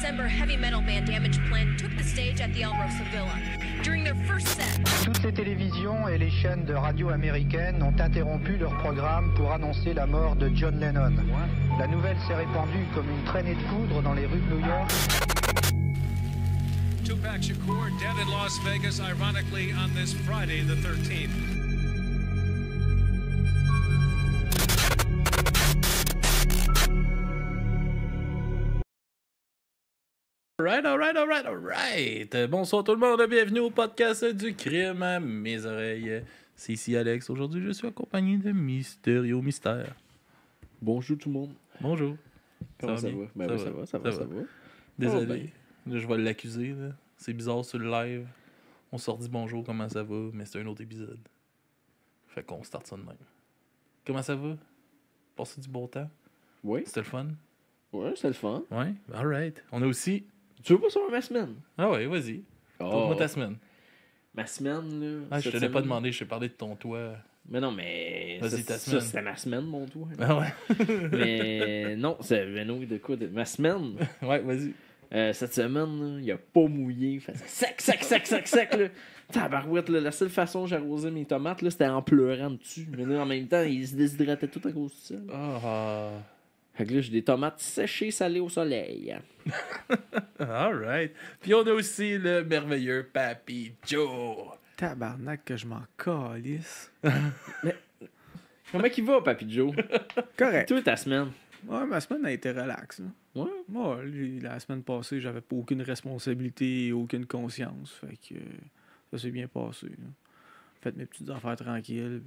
December heavy metal band Damage Plan took the stage at the El Rosa Villa. During their first set, toutes les télévisions et les chaînes de radio américaines ont interrompu leur programme pour annoncer la mort de John Lennon. La nouvelle s'est répandue comme une traînée de poudre dans les rues de New York. Tupac Shakur dead in Las Vegas, ironically, on this Friday the 13th. Bonsoir tout le monde, bienvenue au podcast du crime à mes oreilles. C'est ici Alex. Aujourd'hui, je suis accompagné de Mysterio Mystère. Bonjour tout le monde. Bonjour. Comment ça, ben va? ça, va. ça, va, ça, va, Désolé, oh, ben. je vais l'accuser. C'est bizarre sur le live. On sort dit bonjour, comment ça va, mais c'est un autre épisode. Fait qu'on start ça de même. Comment ça va? Passez du beau temps? Oui. C'était le fun? Oui, c'était le fun. Oui, alright. On a aussi tu veux pas savoir ma semaine? Ah ouais, vas-y. Raconte-moi oh. ta semaine. Ma semaine, là. Ah, je te l'ai pas demandé, je t'ai parlé de ton toit. Mais non, mais. Vas-y, ta semaine. Ça, c'était ma semaine, mon toit. Ah ouais. mais non, c'est venu de quoi de... Ma semaine. ouais, vas-y. Euh, cette semaine, il a pas mouillé. Fait sec, sec, sec, sec, sec. Là. Tabarouette, là, la seule façon que arrosé mes tomates, là, c'était en pleurant dessus. Mais en même temps, ils se déshydrataient tout à cause de ça. Ah. Fait que là, j'ai des tomates séchées salées au soleil. right. Puis on a aussi le merveilleux papi Joe. Tabarnak que je m'en calisse. Mais, comment il va, Papy Joe? Correct. Toute ta semaine. Ouais, ma semaine a été relaxe Ouais? Moi, la semaine passée, j'avais aucune responsabilité et aucune conscience. Fait que euh, ça s'est bien passé. Faites mes petites affaires tranquilles.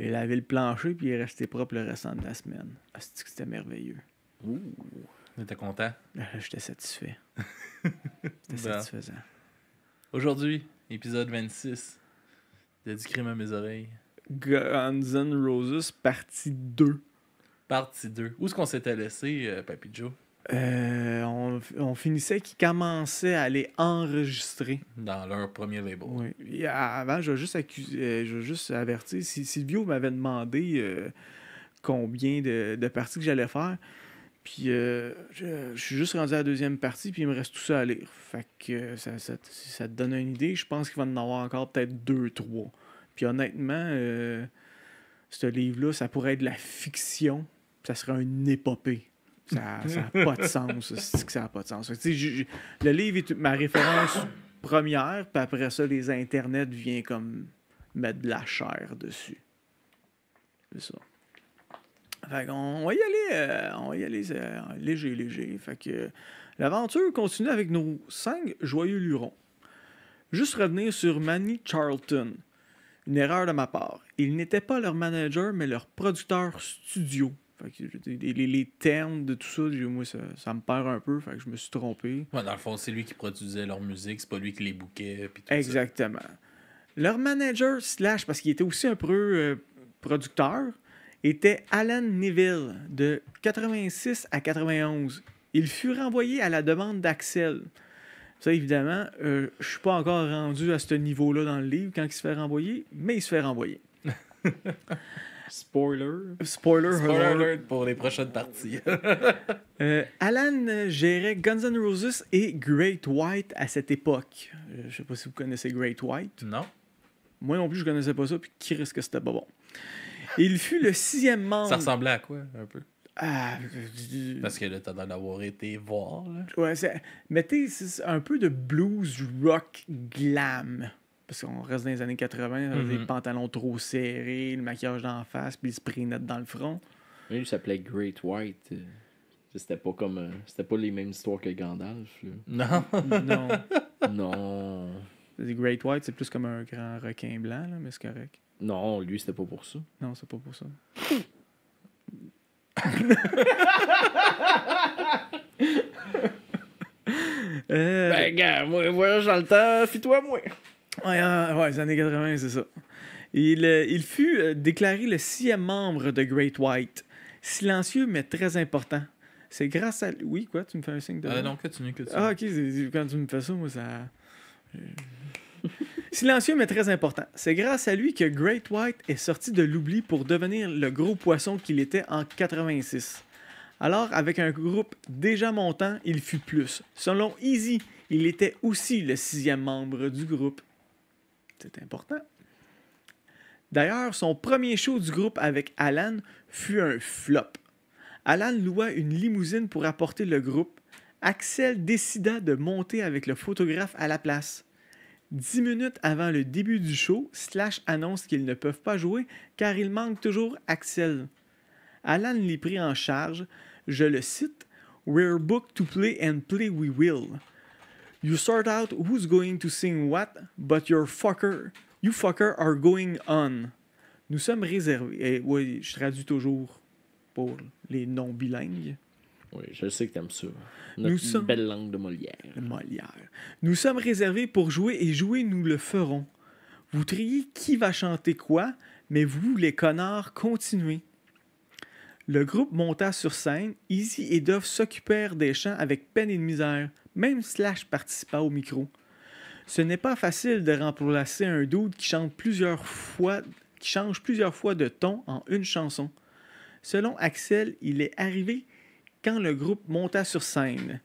Il lavé le plancher, puis il est resté propre le restant de la semaine. Ah, c'était merveilleux. Ouh. T'étais content? Ah, j'étais satisfait. C'était satisfaisant. Aujourd'hui, épisode 26 de Du crime à mes oreilles. Guns N' Roses, partie 2. Partie 2. Où est-ce qu'on s'était laissé, euh, Papy Joe? Euh, on, finissait qu'ils commençaient à les enregistrer. Dans leur premier label. avant, je juste, accuser, euh, je avertir. Si Silvio m'avait demandé euh, combien de, parties que j'allais faire, puis je, suis juste rendu à la deuxième partie, puis il me reste tout ça à lire. Fait que ça, ça, ça te donne une idée. Je pense qu'il va en avoir encore peut-être deux, trois. Puis honnêtement, ce livre-là, ça pourrait être de la fiction, ça serait une épopée. Ça n'a pas de sens. Que ça n'a pas de sens. le livre est ma référence première, puis après ça, les internets viennent comme mettre de la chair dessus. C'est ça. Fait qu'on va y aller, on va y aller euh, euh, léger, léger. Fait que l'aventure continue avec nos cinq joyeux lurons. Juste revenir sur Manny Charlton. Une erreur de ma part. Il n'était pas leur manager, mais leur producteur studio les, termes de tout ça, moi, ça, me perd un peu. je me suis trompé. dans le fond, c'est lui qui produisait leur musique, c'est pas lui qui les bouquait. Exactement. Leur manager, slash, parce qu'il était aussi un peu euh, producteur, était Alan Neville, de 86 à 91. Il fut renvoyé à la demande d'Axel. Ça, évidemment, euh, je suis pas encore rendu à ce niveau-là dans le livre quand il se fait renvoyer, mais il se fait renvoyer. Spoiler. Spoiler, Spoiler alert pour les prochaines parties. Euh, Alan euh, gérait Guns N' Roses et Great White à cette époque. Euh, je sais pas si vous connaissez Great White. Non. Moi non plus, je connaissais pas ça, puis qui risque que c'était pas bon. Il fut le sixième membre. Ça ressemblait à quoi, un peu ah, Parce que là, t'as d'avoir été voir. mettez un peu de blues rock glam parce qu'on reste dans les années 80, les des mhm. pantalons trop serrés, le maquillage d'en face, puis le spray net dans le front. Lui il s'appelait Great White. Euh, c'était pas comme. Euh, c'était pas les mêmes histoires que Gandalf. Non. non. non. Great White, c'est plus comme un grand requin blanc, là, mais c'est correct. Non, lui, c'était pas pour ça. Non, c'est pas pour ça. Euh, ben, gars, moi, voyage le temps, fis-toi, moi. Ouais, les ah, ah, années 80, c'est ça. Il, euh, il fut euh, déclaré le sixième membre de Great White. Silencieux, mais très important. C'est grâce à. Oui, quoi, tu me fais un signe de. Euh, non, continue, Ah, ok, quand tu me fais ça, moi, ça. Silencieux, mais très important. C'est grâce à lui que Great White est sorti de l'oubli pour devenir le gros poisson qu'il était en 86. Alors, avec un groupe déjà montant, il fut plus. Selon Easy, il était aussi le sixième membre du groupe. C'est important. D'ailleurs, son premier show du groupe avec Alan fut un flop. Alan loua une limousine pour apporter le groupe. Axel décida de monter avec le photographe à la place. Dix minutes avant le début du show, Slash annonce qu'ils ne peuvent pas jouer car il manque toujours Axel. Alan l'y prit en charge. Je le cite We're booked to play and play we will. You start out who's going to sing what, but your fucker, you fucker are going on. Nous sommes réservés. Et eh, oui, je traduis toujours pour les non-bilingues. Oui, je sais que t'aimes ça. Notre nous sommes... belle langue de Molière. Molière. Nous sommes réservés pour jouer et jouer, nous le ferons. Vous triez qui va chanter quoi, mais vous, les connards, continuez. Le groupe monta sur scène. Easy et Dove s'occupèrent des chants avec peine et misère. Même Slash participa au micro. Ce n'est pas facile de remplacer un dude qui chante plusieurs fois, qui change plusieurs fois de ton en une chanson. Selon Axel, il est arrivé quand le groupe monta sur scène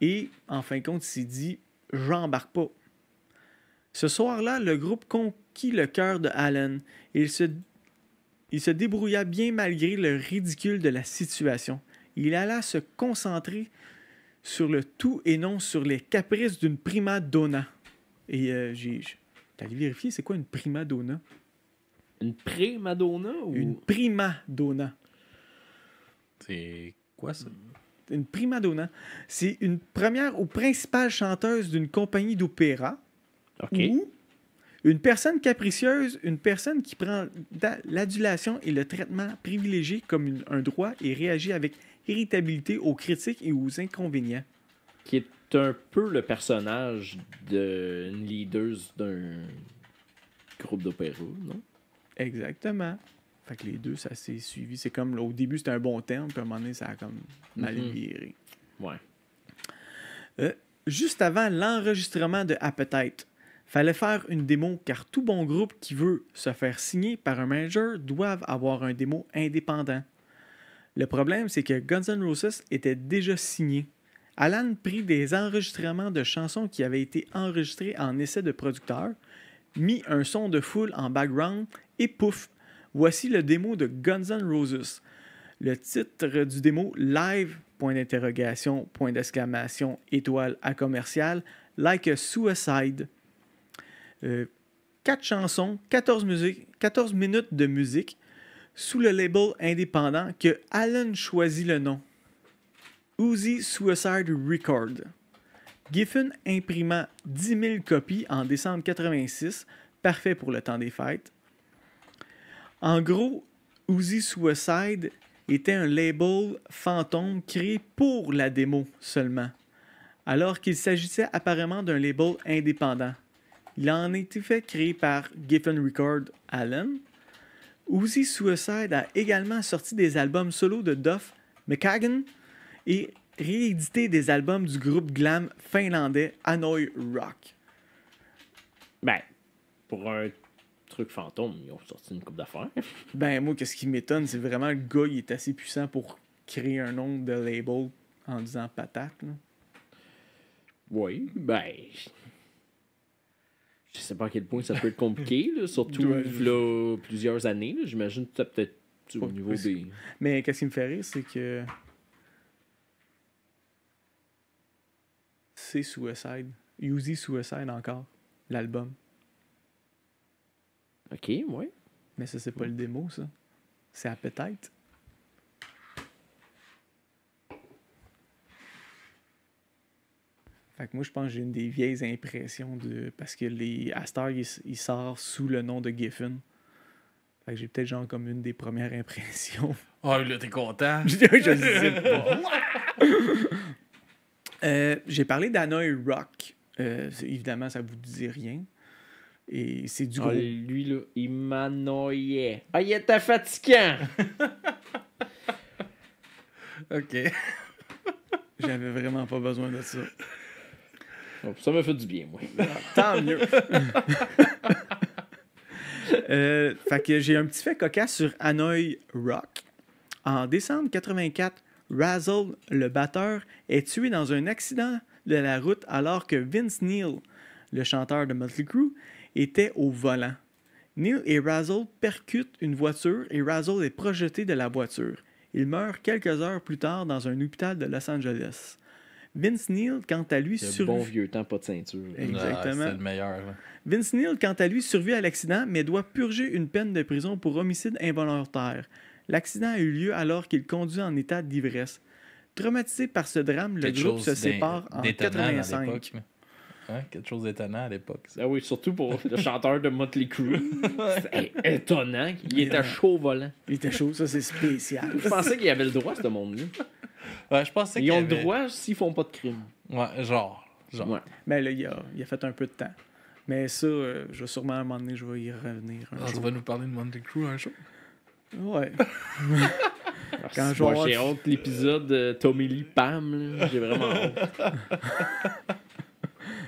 et, en fin de compte, s'est dit J'embarque pas. Ce soir-là, le groupe conquit le cœur de Allen il se, il se débrouilla bien malgré le ridicule de la situation. Il alla se concentrer sur le tout et non sur les caprices d'une prima donna. Et euh, j'ai. T'as vérifier, c'est quoi une prima donna? Une prima donna ou. Une prima donna. C'est quoi ça? Une prima donna. C'est une première ou principale chanteuse d'une compagnie d'opéra. OK. une personne capricieuse, une personne qui prend l'adulation et le traitement privilégié comme un droit et réagit avec irritabilité aux critiques et aux inconvénients. Qui est un peu le personnage d'une leader d'un groupe d'opéra, non? Exactement. Fait que les deux, ça s'est suivi. C'est comme au début, c'était un bon terme, puis à un moment donné, ça a comme mhm. mal Ouais. Euh, juste avant l'enregistrement de Appetite, fallait faire une démo car tout bon groupe qui veut se faire signer par un manager doit avoir un démo indépendant. Le problème, c'est que Guns N' Roses était déjà signé. Alan prit des enregistrements de chansons qui avaient été enregistrées en essai de producteur, mit un son de foule en background et pouf, voici le démo de Guns N' Roses. Le titre du démo Live, point d'interrogation, point d'exclamation, étoile à commercial, Like a Suicide. Euh, quatre chansons, 14 musiques, 14 minutes de musique, sous le label indépendant que Allen choisit le nom. Uzi Suicide Record. Giffen imprima 10 000 copies en décembre 86, parfait pour le temps des fêtes. En gros, Uzi Suicide était un label fantôme créé pour la démo seulement, alors qu'il s'agissait apparemment d'un label indépendant. Il en était fait créé par Giffen Record Allen, Uzi Suicide a également sorti des albums solo de Duff McKagan et réédité des albums du groupe glam finlandais Hanoi Rock. Ben, pour un truc fantôme, ils ont sorti une coupe d'affaires. ben, moi, qu'est-ce qui m'étonne, c'est vraiment le gars, il est assez puissant pour créer un nom de label en disant patate. Oui, ben, je sais pas à quel point ça peut être compliqué, surtout plusieurs années. J'imagine que peut-être au niveau des. Mais qu'est-ce qui me fait rire, c'est que. C'est Suicide. Uzi Suicide encore, l'album. Ok, ouais. Mais ça, c'est pas le démo, ça. C'est à peut-être. Fait que moi, je pense que j'ai une des vieilles impressions de. Parce que les Astar, ils sortent sous le nom de Giffen. Fait que j'ai peut-être genre comme une des premières impressions. Ah, oh, là, t'es content. je dis euh, J'ai parlé d'Hanoï Rock. Euh, évidemment, ça ne vous dit rien. Et c'est du Oh, lui, là, il m'annoyait. Ah, il était fatiguant! OK. J'avais vraiment pas besoin de ça. Ça me fait du bien, moi. Tant mieux. Euh, fait que j'ai un petit fait cocasse sur Hanoi Rock. En décembre 84, Razzle, le batteur, est tué dans un accident de la route alors que Vince Neil, le chanteur de Motley Crue, était au volant. Neil et Razzle percutent une voiture et Razzle est projeté de la voiture. Il meurt quelques heures plus tard dans un hôpital de Los Angeles. Vince Neal, quant à lui, survit. quant à lui, survit à l'accident, mais doit purger une peine de prison pour homicide involontaire. L'accident a eu lieu alors qu'il conduit en état d'ivresse. Traumatisé par ce drame, le groupe se sépare en 1985. Hein, quelque chose d'étonnant à l'époque. Ah oui, surtout pour le chanteur de Motley Crue. C'est étonnant. Il était chaud volant. Il était chaud, ça c'est spécial. Je pensais qu'il avait le droit, ce monde-là. Ouais, je pensais Ils ont le droit s'ils font pas de crime. Ouais, genre. genre. Mais là, il a, fait un peu de temps. Mais ça, euh, je vais sûrement à un moment donné, je vais y revenir. Ah, tu vas nous parler de Motley Crue un jour? Ouais. Quand ah, j'ai honte l'épisode euh, Tommy Lee Pam, j'ai vraiment honte.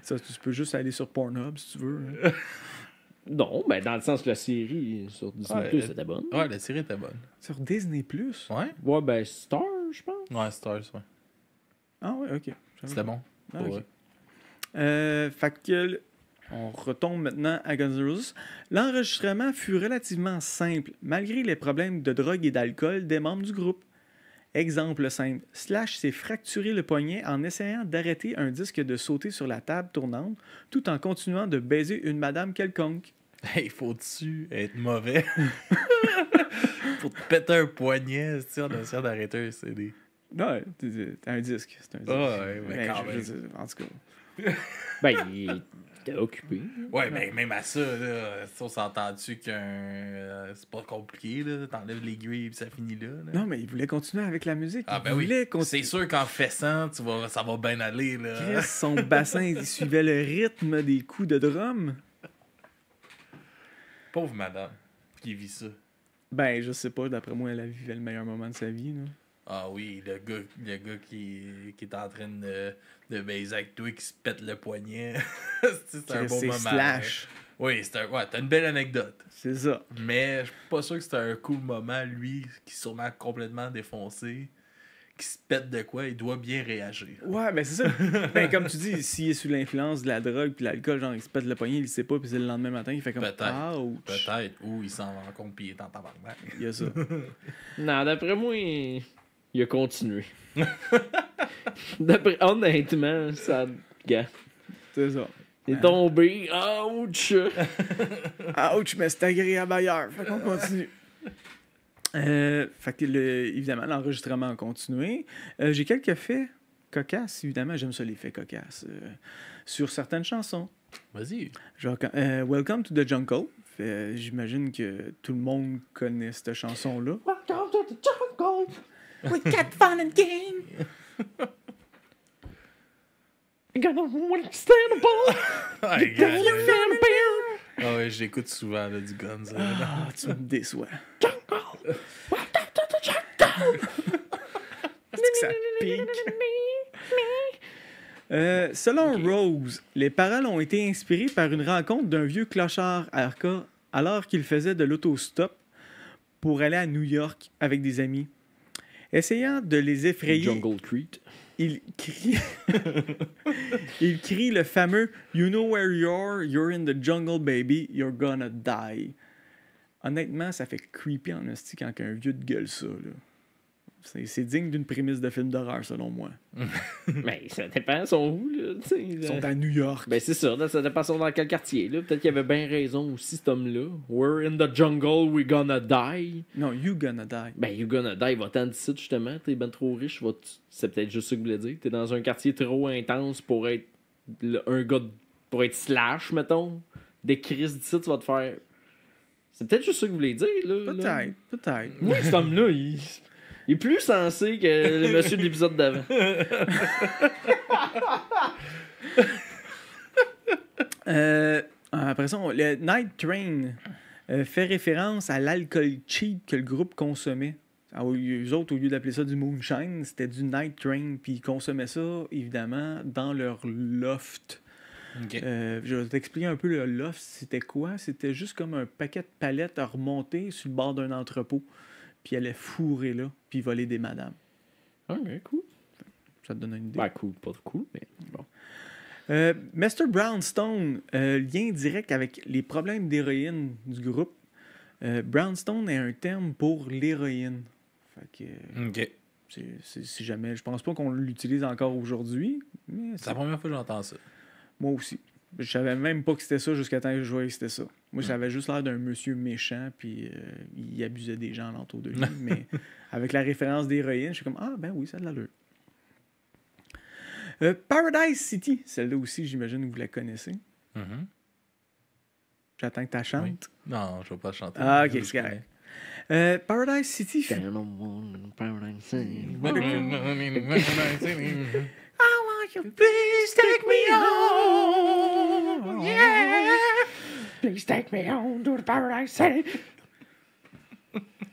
Ça, tu peux juste aller sur Pornhub si tu veux. Hein. non, mais ben, dans le sens que la série sur Disney Plus était bonne. Ouais, la série était bonne. Sur Disney Plus Ouais. Ouais, ben Star, je pense. Ouais, Star, ouais. Ah ouais, ok. C'était bon. Ah, euh, fait que on retombe maintenant à Guns N' Roses. L'enregistrement fut relativement simple, malgré les problèmes de drogue et d'alcool des membres du groupe. Exemple simple, Slash s'est fracturé le poignet en essayant d'arrêter un disque de sauter sur la table tournante tout en continuant de baiser une madame quelconque. Hey, faut-tu être mauvais pour te péter un poignet en essayant d'arrêter un CD? Non, c'est un disque. C'est un disque. ouais, mais ben, quand même. en tout cas. ben, il, T'es occupé. Ouais, mais ben, même à ça, là, on s'entend-tu qu'un. Euh, c'est pas compliqué, là. T'enlèves l'aiguille et ça finit là, Non, mais il voulait continuer avec la musique. Ah, ben oui. C'est sûr qu'en faisant, tu vas, ça va bien aller, là. son bassin, suivait le rythme des coups de drum. Pauvre madame qui vit ça. Ben, je sais pas, d'après moi, elle a vécu le meilleur moment de sa vie, là. Ah oui, le gars, le gars qui, qui est en train de, de baiser avec toi, qui se pète le poignet. c'est un beau moment. Slash. Hein. Oui, c'est un, ouais, t'as une belle anecdote. C'est ça. Mais je suis pas sûr que c'est un cool moment, lui, qui est sûrement complètement défoncé, qui se pète de quoi, il doit bien réagir. Ouais, mais c'est ça. ben, comme tu dis, s'il est sous l'influence de la drogue puis l'alcool, genre, il se pète le poignet, il sait pas, puis c'est le lendemain matin, il fait comme Peut-être. Peut-être. Ou il s'en rend compte, puis il est en tabarnak. Il y a ça. non, d'après moi, il il a continué. D'après, honnêtement, ça. gaffe. C'est ça. Il est tombé. Ouch! Ouch, mais c'est agréable ailleurs. Fait qu'on continue. Euh, fait que évidemment, l'enregistrement a continué. Euh, j'ai quelques faits cocasses, évidemment. J'aime ça, les faits cocasses. Euh, sur certaines chansons. Vas-y. Genre, Welcome to the Jungle. J'imagine que tout le monde connaît cette chanson-là. Welcome to the Jungle! We got fun and game. You gotta Ah oh, ouais, j'écoute souvent du Guns. Ah, tu me déçois. Euh, selon Rose, les paroles ont été inspirées par une rencontre d'un vieux clochard à Arca alors qu'il faisait de l'autostop pour aller à New York avec des amis. Essayant de les effrayer. Il crie, il crie le fameux You know where you are, you're in the jungle, baby, you're gonna die. Honnêtement, ça fait creepy en esti quand un vieux de gueule ça. C'est digne d'une prémisse de film d'horreur, selon moi. Mais ben, ça dépend, sont où, là, Ils sont à New York. Ben, c'est sûr, ça dépend, sont dans quel quartier, là. Peut-être qu'il y avait bien raison aussi, cet homme-là. We're in the jungle, we're gonna die. Non, you gonna die. Ben, you gonna die, va-t'en d'ici, justement. T'es ben trop riche, va c'est peut-être juste ce que je voulais dire. T'es dans un quartier trop intense pour être un gars, de, pour être slash, mettons. Des crises d'ici, tu vas te faire. C'est peut-être juste ce que vous voulez dire, là. Peut-être, peut-être. Oui, cet homme-là, il. Il est plus sensé que le monsieur de l'épisode d'avant. Euh, ah, après ça, le Night Train euh, fait référence à l'alcool cheap que le groupe consommait. Ah, Eux autres, au lieu d'appeler ça du moonshine, c'était du night train. Puis ils consommaient ça, évidemment, dans leur loft. Euh, je vais t'expliquer un peu le loft, c'était quoi. C'était juste comme un paquet de palettes à remonter sur le bord d'un entrepôt puis est fourrer là, puis voler des madames. Ok, cool. Ça te donne une idée. Bah, cool, pas cool, mais bon. Euh, Mr. Brownstone, euh, lien direct avec les problèmes d'héroïne du groupe. Euh, Brownstone est un terme pour l'héroïne. ok. Si jamais, je pense pas qu'on l'utilise encore aujourd'hui. C'est la première fois que j'entends ça. Moi aussi. Je savais même pas que c'était ça jusqu'à temps que je voyais que c'était ça. Moi, ça hmm. avait juste l'air d'un monsieur méchant, puis euh, il abusait des gens l'entour de lui. mais avec la référence d'héroïne, je suis comme Ah, ben oui, ça a de l'allure. Euh, Paradise City, celle-là aussi, j'imagine que vous la connaissez. Mm-hmm. J'attends que tu chantes. Non, je ne vais pas chanter. Ah, ok, c'est correct. Euh, Paradise City. Paradise City. I want you, please take me home.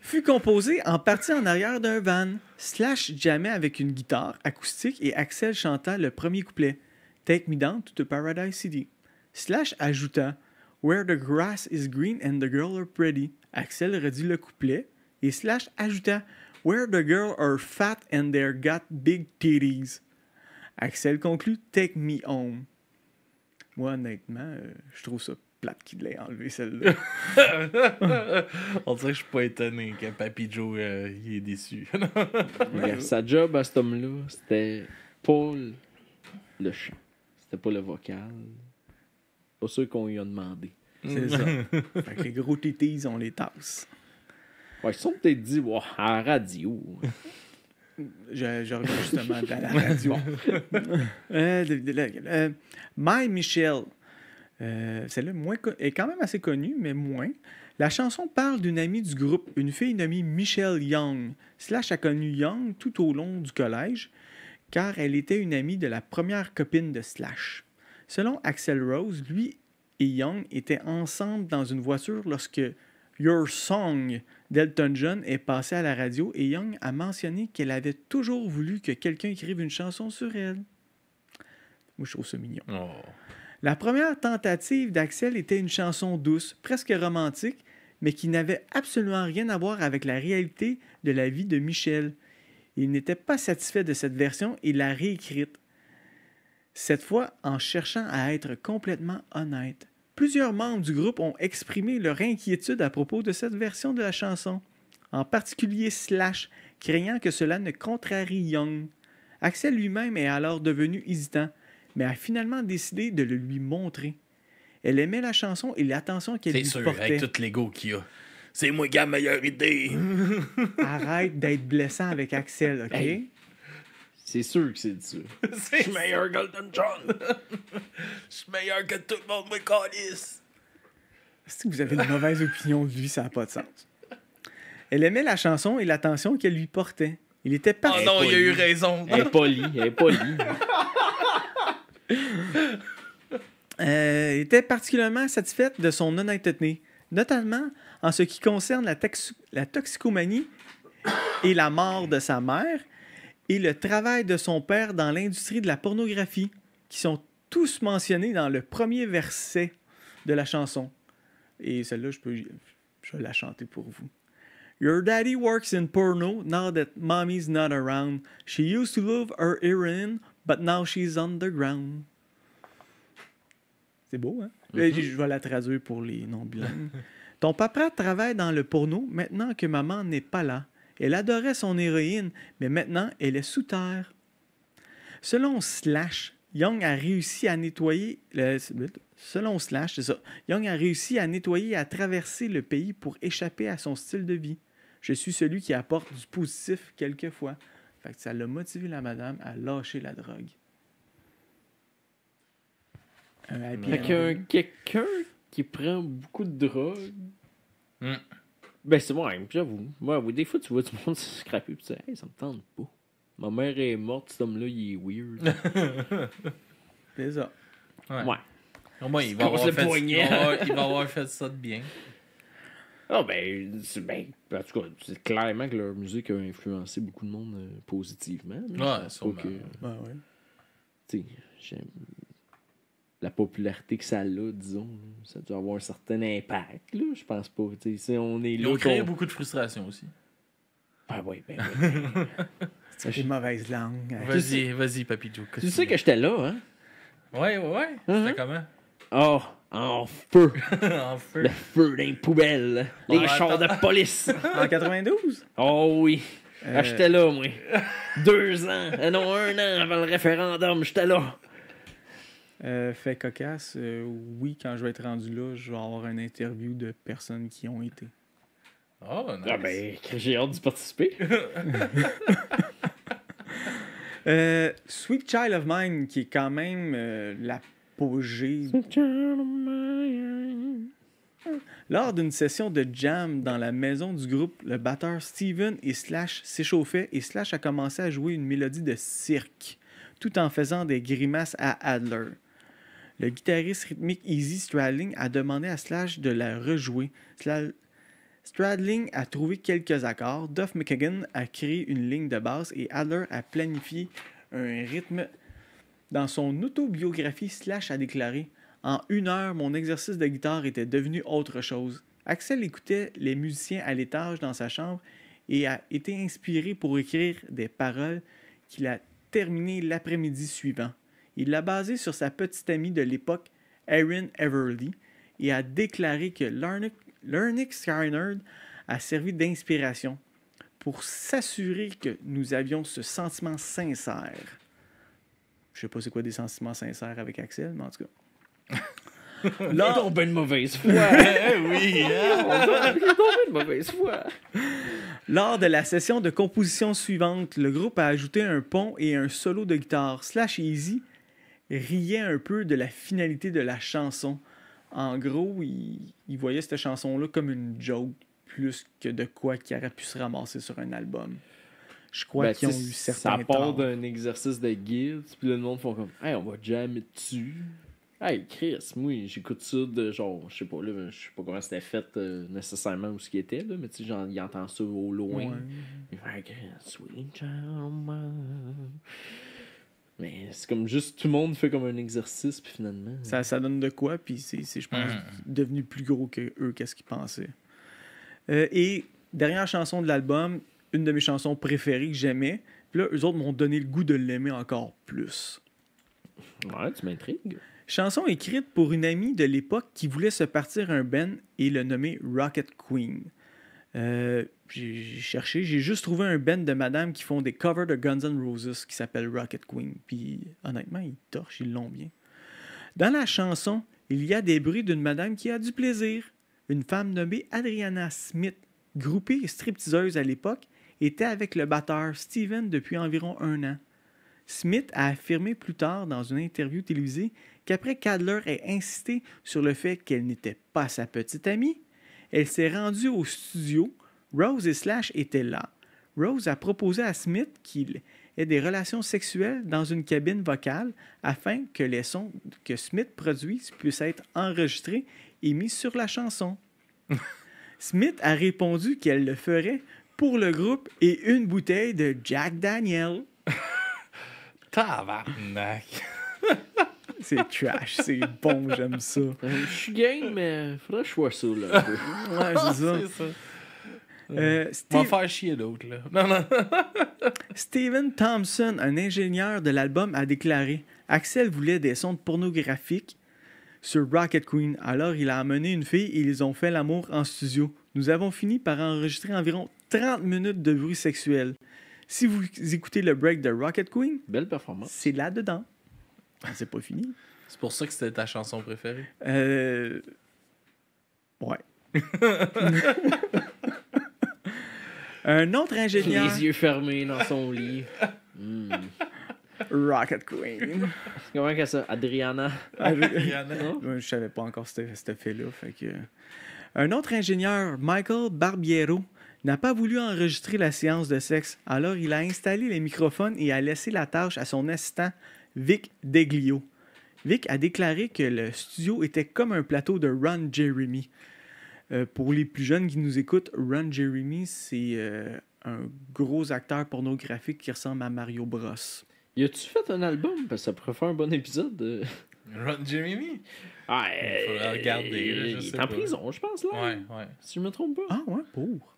Fut composé en partie en arrière d'un van. Slash jamais avec une guitare acoustique et Axel chanta le premier couplet. Take me down to the paradise city. Slash ajouta Where the grass is green and the girls are pretty. Axel redit le couplet et Slash ajouta Where the girls are fat and they're got big titties. Axel conclut Take me home. Moi, honnêtement, euh, je trouve ça plate qu'il l'ait enlevé celle-là. On dirait que je suis pas étonné que Papy Joe euh, il est déçu. sa job à cet homme-là, c'était pas le chant. C'était pas le vocal. Pas ceux qu'on lui a demandé. C'est ça. les gros titis, on les tasse. Ouais, ils sont peut-être dit, wow, à la radio. Je, je reviens justement dans la radio. Euh, euh, My Michelle, euh, celle-là est quand même assez connue, mais moins. La chanson parle d'une amie du groupe, une fille nommée Michelle Young. Slash a connu Young tout au long du collège, car elle était une amie de la première copine de Slash. Selon Axel Rose, lui et Young étaient ensemble dans une voiture lorsque Your Song d'Elton John est passé à la radio et Young a mentionné qu'elle avait toujours voulu que quelqu'un écrive une chanson sur elle. Moi, je trouve ça mignon. Oh. La première tentative d'Axel était une chanson douce, presque romantique, mais qui n'avait absolument rien à voir avec la réalité de la vie de Michel. Il n'était pas satisfait de cette version et l'a réécrite. Cette fois en cherchant à être complètement honnête plusieurs membres du groupe ont exprimé leur inquiétude à propos de cette version de la chanson, en particulier Slash, craignant que cela ne contrarie Young. Axel lui-même est alors devenu hésitant, mais a finalement décidé de le lui montrer. Elle aimait la chanson et l'attention qu'elle lui portait. C'est sûr, avec tout l'ego qu'il a. C'est moi qui meilleure idée. Arrête d'être blessant avec Axel, OK? C'est sûr que c'est ça. c'est meilleur que John. Je suis meilleur que tout le monde, mais ce Si vous avez une mauvaise opinion de lui, ça n'a pas de sens. Elle aimait la chanson et l'attention qu'elle lui portait. Il était ah pas... Oh non, il a eu raison. Elle est polie, elle est polie. euh, était particulièrement satisfaite de son honnêteté, notamment en ce qui concerne la, la toxicomanie et la mort de sa mère, et le travail de son père dans l'industrie de la pornographie, qui sont tous mentionnés dans le premier verset de la chanson. Et celle-là, je peux je vais la chanter pour vous. Your daddy works in porno now that mommy's not around. She used to love her heroin, but now she's underground. C'est beau, hein? Mm-hmm. Je vais la traduire pour les non-bilingues. Ton papa travaille dans le porno maintenant que maman n'est pas là. Elle adorait son héroïne, mais maintenant elle est sous terre. Selon Slash, Young a réussi à nettoyer Selon Slash, ça. Young a réussi à nettoyer et à traverser le pays pour échapper à son style de vie. Je suis celui qui apporte du positif quelquefois. Fait ça l'a motivé la madame à lâcher la drogue. Il y a quelqu'un qui prend beaucoup de drogue. Hmm. Ben, c'est moi, j'avoue. Moi, des fois, tu vois du monde se scraper, pis tu sais, hey, ça me tente pas. Ma mère est morte, cet homme-là, il est weird. c'est ça. Ouais. Au moins, il va, avoir fait, fait ça de bien. Ah, ben, ben, en tout cas, c'est clairement que leur musique a influencé beaucoup de monde euh, positivement. Ouais, sûrement. ouais, ben ouais. Tu sais, j'aime la popularité que ça a, disons, ça doit avoir un certain impact. Là, je pense pas. sais, on est Ils ont créé beaucoup de frustration aussi. Ah ben oui, ben oui. C'est une mauvaise langue. Vas-y, vas-y, Papy Joe. Tu sais que j'étais là, hein? Ouais, ouais, ouais. Hein, hein? comment? Oh, en feu. en feu. Le feu des poubelles, Les chars de police. en 92? Oh oui. Ah, euh. j'étais là, moi. Deux ans. Ah non, un an avant le référendum, j'étais là. Euh, fait cocasse, euh, oui, quand je vais être rendu là, je vais avoir une interview de personnes qui ont été. Ah, ah ben, j'ai hâte de participer. Euh, Sweet Child of Mine, qui est quand même l'apogée. Sweet Child of Mine. Lors d'une session de jam dans la maison du groupe, le batteur Steven et Slash s'échauffaient et Slash a commencé à jouer une mélodie de cirque, tout en faisant des grimaces à Adler. Le guitariste rythmique Easy Stradling a demandé à Slash de la rejouer. Stradling a trouvé quelques accords, Duff McKagan a créé une ligne de basse et Adler a planifié un rythme. Dans son autobiographie, Slash a déclaré En une heure, mon exercice de guitare était devenu autre chose. Axel écoutait les musiciens à l'étage dans sa chambre et a été inspiré pour écrire des paroles qu'il a terminées l'après-midi suivant. Il l'a basé sur sa petite amie de l'époque, Erin Everly, et a déclaré que Lernick Skynard a servi d'inspiration pour s'assurer que nous avions ce sentiment sincère. Je sais pas c'est quoi des sentiments sincères avec Axel, mais en tout cas. tombé de mauvaise oui, mauvaise Lors de la session de composition suivante, le groupe a ajouté un pont et un solo de guitare slash easy riait un peu de la finalité de la chanson. En gros, il, voyaient voyait cette chanson-là comme une joke plus que de quoi qui aurait pu se ramasser sur un album. Je crois ben, qu'ils ont eu certains. Ça part d'un exercice de guide, puis le monde font comme Hey, on va jammer dessus. Hey Chris, moi j'écoute ça de genre, je sais pas, là, je sais pas comment c'était fait euh, nécessairement ou ce qui était, là, mais tu sais, il entend ça au loin. Chris, sweet mais c'est comme juste tout le monde fait comme un exercice, puis finalement. Ça, ça donne de quoi, puis c'est, je pense, hmm. devenu plus gros que eux, qu'est-ce qu'ils pensaient. Euh, et dernière chanson de l'album, une de mes chansons préférées que j'aimais. Puis là, eux autres m'ont donné le goût de l'aimer encore plus. Ouais, tu m'intrigues. Chanson écrite pour une amie de l'époque qui voulait se partir un Ben et le nommer Rocket Queen. Euh, j'ai cherché, j'ai juste trouvé un band de madame qui font des covers de Guns N' Roses qui s'appelle Rocket Queen. Puis honnêtement, ils torchent, ils l'ont bien. Dans la chanson, il y a des bruits d'une madame qui a du plaisir. Une femme nommée Adriana Smith, groupée stripteaseuse à l'époque, était avec le batteur Steven depuis environ un an. Smith a affirmé plus tard dans une interview télévisée qu'après qu'Adler ait insisté sur le fait qu'elle n'était pas sa petite amie, elle s'est rendue au studio. Rose et Slash étaient là. Rose a proposé à Smith qu'il ait des relations sexuelles dans une cabine vocale afin que les sons que Smith produise puissent être enregistrés et mis sur la chanson. Smith a répondu qu'elle le ferait pour le groupe et une bouteille de Jack Daniel. mec! c'est trash, c'est bon, j'aime ça. Euh, je suis gay, mais faudrait que je Ouais, c'est ça. Euh, On va faire chier d'autres, là. Non, non. Steven Thompson, un ingénieur de l'album, a déclaré Axel voulait des sons pornographiques sur Rocket Queen. Alors, il a amené une fille et ils ont fait l'amour en studio. Nous avons fini par enregistrer environ 30 minutes de bruit sexuel. Si vous écoutez le break de Rocket Queen, belle performance. C'est là-dedans. C'est pas fini. C'est pour ça que c'était ta chanson préférée? Euh... Ouais. un autre ingénieur... Les yeux fermés dans son lit. Hmm. Rocket Queen. Comment est-ce ça? Adriana. Adriana. Je savais pas encore cette fait-là. Fait que... Un autre ingénieur, Michael Barbiero, n'a pas voulu enregistrer la séance de sexe, alors il a installé les microphones et a laissé la tâche à son assistant Vic Deglio. Vic a déclaré que le studio était comme un plateau de Ron Jeremy. Euh, pour les plus jeunes qui nous écoutent, Ron Jeremy, c'est euh, un gros acteur pornographique qui ressemble à Mario Bros. Y a-tu fait un album? Parce ça pourrait faire un bon épisode. De... Euh. Ron Jeremy? Ah, il faudrait regarder. il est en prison, je pense, là. Si je me trompe pas. Ah, ouais, pour.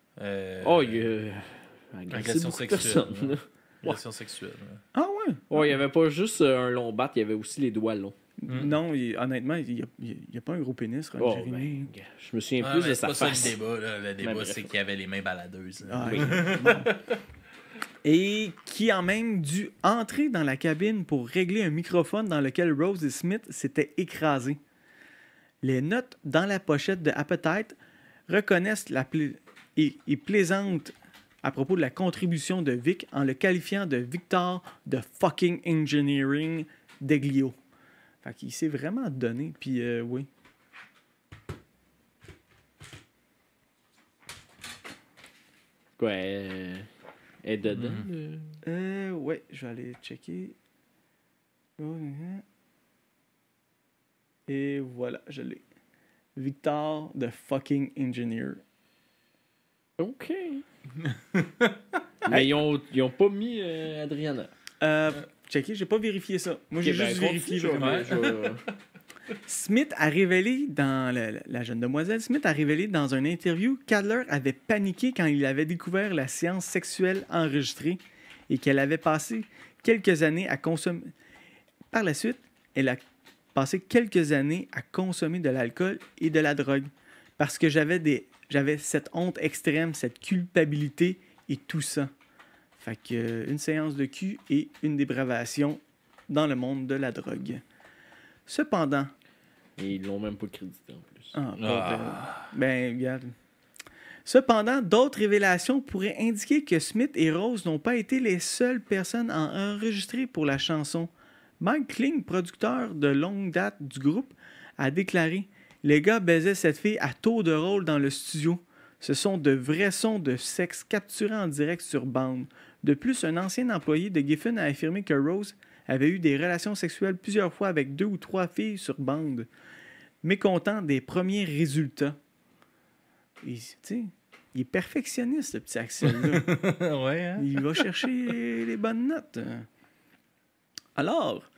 Oh, il y a... beaucoup Relation sexuelle. Ah ouais? Ouais, il n'y avait pas juste euh, un long bat, il y avait aussi les doigts longs. Hmm. Non, honnêtement, il n'y a, a pas un gros pénis, oh, ben, je me souviens ah, plus de c'est pas ça le débat. Le débat, c'est qu'il y avait les mains baladeuses. Ah, et qui a même dû entrer dans la cabine pour régler un microphone dans lequel Rose et Smith s'était écrasés. Les notes dans la pochette de Appetite reconnaissent la et, et plaisantent à propos de la contribution de Vic en le qualifiant de Victor de fucking engineering d'Eglio. Fait qu'il s'est vraiment donné, puis euh, oui. Quoi, Et euh, est dedans? Mmh. Euh, ouais, je vais aller checker. Et voilà, je l'ai. Victor, de fucking engineer. OK. Mais ils ont, ils ont pas mis euh, Adriana. Euh, checké, j'ai pas vérifié ça. Moi, j'ai juste vérifié. Smith a révélé dans la, jeune demoiselle, Smith a révélé dans une interview qu'Adler avait paniqué quand il avait découvert la séance sexuelle enregistrée et qu'elle avait passé quelques années à consommer. Par la suite, elle a passé quelques années à consommer de l'alcool et de la drogue parce que j'avais des j'avais cette honte extrême, cette culpabilité et tout ça. Fait que euh, une séance de cul et une débravation dans le monde de la drogue. Cependant. Et ils l'ont même pas crédité en plus. Ah, ah. Ben, regarde. Cependant, d'autres révélations pourraient indiquer que Smith et Rose n'ont pas été les seules personnes à enregistrer pour la chanson. Mike Kling, producteur de longue date du groupe, a déclaré les gars baisaient cette fille à taux de rôle dans le studio. Ce sont de vrais sons de sexe capturés en direct sur bande. De plus, un ancien employé de Giffen a affirmé que Rose avait eu des relations sexuelles plusieurs fois avec deux ou trois filles sur bande, mécontent des premiers résultats. Il, il est perfectionniste, le petit Axel. Hein? Il va chercher les bonnes notes. Alors,